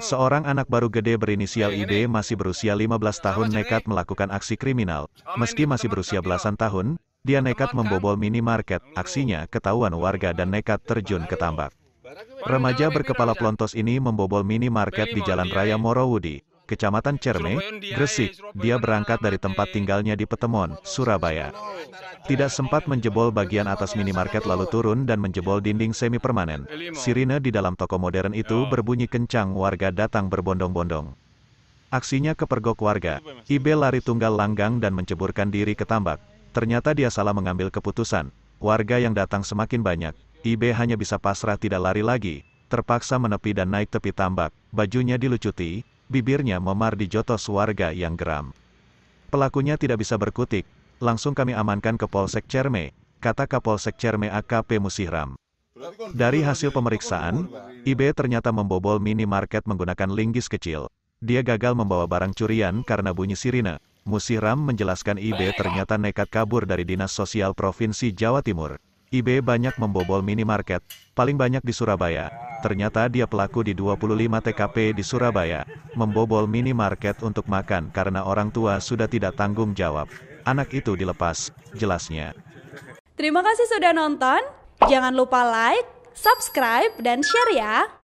Seorang anak baru gede berinisial ID masih berusia 15 tahun nekat melakukan aksi kriminal. Meski masih berusia belasan tahun, dia nekat membobol minimarket, aksinya ketahuan warga dan nekat terjun ke tambak. Remaja berkepala plontos ini membobol minimarket di Jalan Raya Morowudi, Kecamatan Cerme, Gresik, iya, dia berangkat dari tempat tinggalnya di Petemon, Surabaya. Tidak sempat menjebol bagian atas minimarket lalu turun dan menjebol dinding semi permanen. Sirine di dalam toko modern itu iya. berbunyi kencang warga datang berbondong-bondong. Aksinya kepergok warga. Ibe lari tunggal langgang dan menceburkan diri ke tambak. Ternyata dia salah mengambil keputusan. Warga yang datang semakin banyak. Ibe hanya bisa pasrah tidak lari lagi. Terpaksa menepi dan naik tepi tambak. Bajunya dilucuti, bibirnya memar di jotos warga yang geram. Pelakunya tidak bisa berkutik, langsung kami amankan ke Polsek Cerme, kata Kapolsek Cerme AKP Musihram. Dari hasil pemeriksaan, IB ternyata membobol minimarket menggunakan linggis kecil. Dia gagal membawa barang curian karena bunyi sirine. Musihram menjelaskan IB ternyata nekat kabur dari Dinas Sosial Provinsi Jawa Timur eBay banyak membobol minimarket, paling banyak di Surabaya. Ternyata dia pelaku di 25 TKP di Surabaya, membobol minimarket untuk makan karena orang tua sudah tidak tanggung jawab. Anak itu dilepas, jelasnya. Terima kasih sudah nonton, jangan lupa like, subscribe, dan share ya!